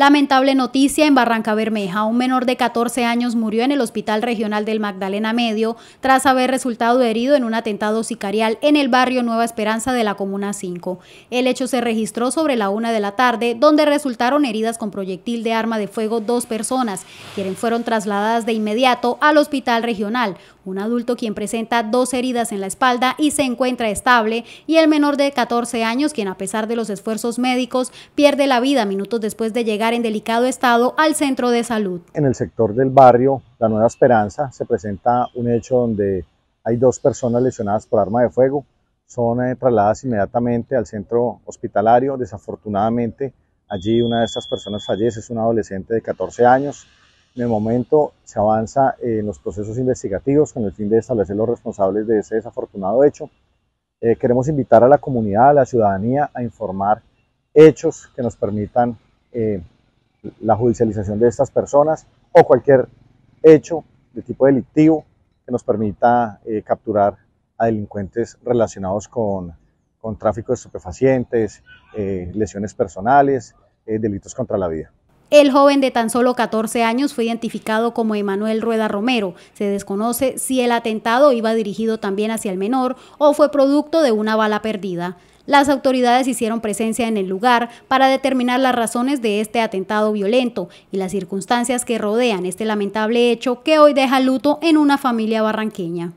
Lamentable noticia en Barranca Bermeja. Un menor de 14 años murió en el Hospital Regional del Magdalena Medio tras haber resultado herido en un atentado sicarial en el barrio Nueva Esperanza de la Comuna 5. El hecho se registró sobre la una de la tarde, donde resultaron heridas con proyectil de arma de fuego dos personas, quienes fueron trasladadas de inmediato al Hospital Regional. Un adulto quien presenta dos heridas en la espalda y se encuentra estable, y el menor de 14 años quien a pesar de los esfuerzos médicos pierde la vida minutos después de llegar en delicado estado al centro de salud. En el sector del barrio La Nueva Esperanza se presenta un hecho donde hay dos personas lesionadas por arma de fuego. Son eh, trasladadas inmediatamente al centro hospitalario. Desafortunadamente, allí una de estas personas fallece, es un adolescente de 14 años. En el momento se avanza en los procesos investigativos con el fin de establecer los responsables de ese desafortunado hecho. Eh, queremos invitar a la comunidad, a la ciudadanía, a informar hechos que nos permitan eh, la judicialización de estas personas o cualquier hecho de tipo delictivo que nos permita eh, capturar a delincuentes relacionados con, tráfico de estupefacientes, eh, lesiones personales, eh, delitos contra la vida. El joven de tan solo 14 años fue identificado como Emanuel Rueda Romero. Se desconoce si el atentado iba dirigido también hacia el menor o fue producto de una bala perdida. Las autoridades hicieron presencia en el lugar para determinar las razones de este atentado violento y las circunstancias que rodean este lamentable hecho que hoy deja luto en una familia barranqueña.